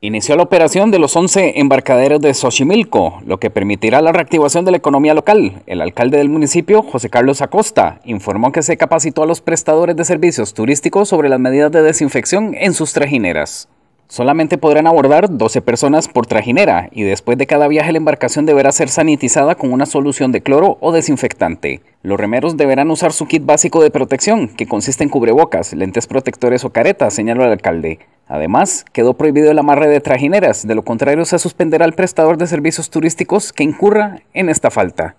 Inició la operación de los 11 embarcaderos de Xochimilco, lo que permitirá la reactivación de la economía local. El alcalde del municipio, José Carlos Acosta, informó que se capacitó a los prestadores de servicios turísticos sobre las medidas de desinfección en sus trajineras. Solamente podrán abordar 12 personas por trajinera y después de cada viaje la embarcación deberá ser sanitizada con una solución de cloro o desinfectante. Los remeros deberán usar su kit básico de protección, que consiste en cubrebocas, lentes protectores o caretas, señaló el alcalde. Además, quedó prohibido el amarre de trajineras, de lo contrario se suspenderá al prestador de servicios turísticos que incurra en esta falta.